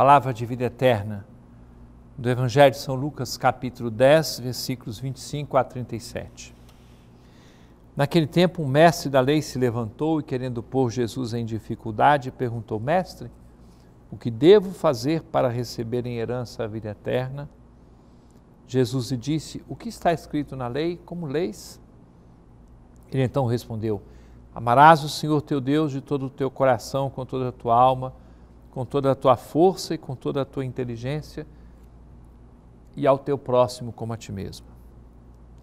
palavra de vida eterna do Evangelho de São Lucas, capítulo 10, versículos 25 a 37. Naquele tempo, um mestre da lei se levantou e, querendo pôr Jesus em dificuldade, perguntou: Mestre, o que devo fazer para receber em herança a vida eterna? Jesus lhe disse: O que está escrito na lei, como leis? Ele então respondeu: Amarás o Senhor teu Deus de todo o teu coração, com toda a tua alma com toda a tua força e com toda a tua inteligência e ao teu próximo como a ti mesmo.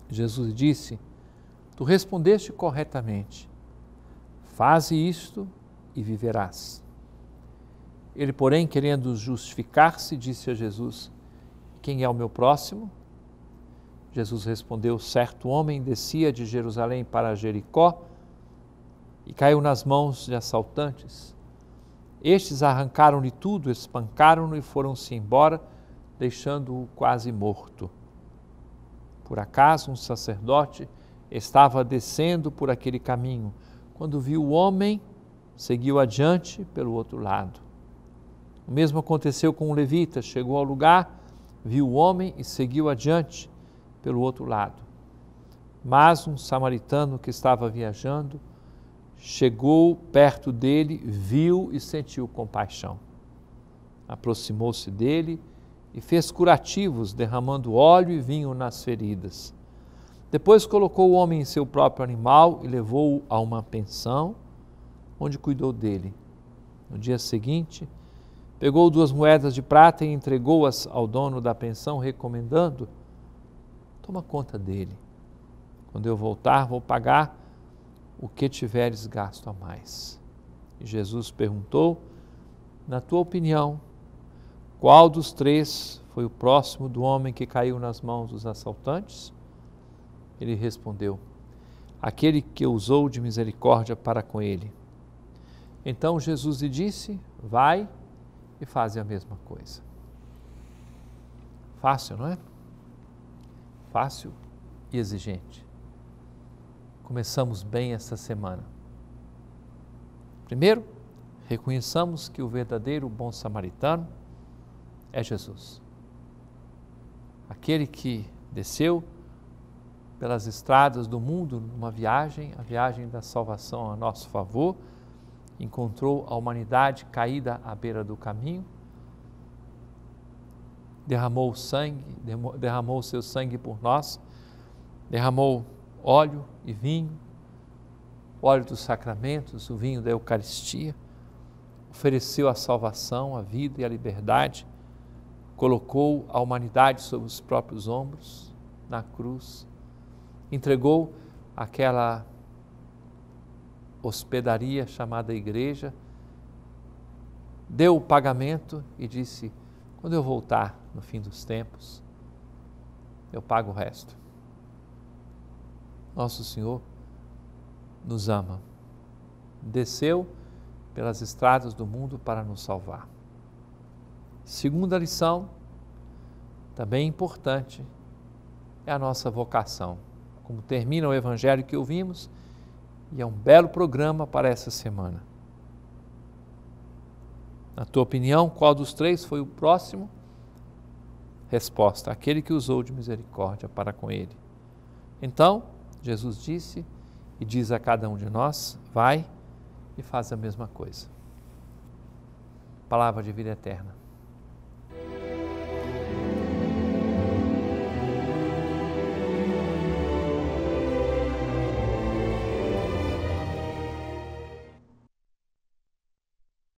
Jesus disse: Tu respondeste corretamente. Faze isto e viverás. Ele, porém, querendo justificar-se, disse a Jesus: Quem é o meu próximo? Jesus respondeu: Certo homem descia de Jerusalém para Jericó e caiu nas mãos de assaltantes estes arrancaram-lhe tudo, espancaram-no e foram-se embora, deixando-o quase morto. Por acaso, um sacerdote estava descendo por aquele caminho. Quando viu o homem, seguiu adiante pelo outro lado. O mesmo aconteceu com o levita. Chegou ao lugar, viu o homem e seguiu adiante pelo outro lado. Mas um samaritano que estava viajando, chegou perto dele, viu e sentiu compaixão. Aproximou-se dele e fez curativos, derramando óleo e vinho nas feridas. Depois colocou o homem em seu próprio animal e levou-o a uma pensão, onde cuidou dele. No dia seguinte, pegou duas moedas de prata e entregou-as ao dono da pensão, recomendando: Toma conta dele. Quando eu voltar, vou pagar o que tiveres gasto a mais. E Jesus perguntou: Na tua opinião, qual dos três foi o próximo do homem que caiu nas mãos dos assaltantes? Ele respondeu: Aquele que usou de misericórdia para com ele. Então Jesus lhe disse: Vai e faze a mesma coisa. Fácil, não é? Fácil e exigente começamos bem esta semana. Primeiro, reconheçamos que o verdadeiro bom samaritano é Jesus. Aquele que desceu pelas estradas do mundo numa viagem, a viagem da salvação a nosso favor, encontrou a humanidade caída à beira do caminho, derramou o sangue, derramou seu sangue por nós, derramou óleo e vinho, óleo dos sacramentos, o vinho da Eucaristia, ofereceu a salvação, a vida e a liberdade, colocou a humanidade sobre os próprios ombros na cruz, entregou aquela hospedaria chamada igreja, deu o pagamento e disse: quando eu voltar no fim dos tempos, eu pago o resto nosso Senhor nos ama. Desceu pelas estradas do mundo para nos salvar. Segunda lição, também importante, é a nossa vocação. Como termina o evangelho que ouvimos, e é um belo programa para essa semana. Na tua opinião, qual dos três foi o próximo? Resposta: aquele que usou de misericórdia para com ele. Então, Jesus disse e diz a cada um de nós: vai e faz a mesma coisa. Palavra de vida eterna.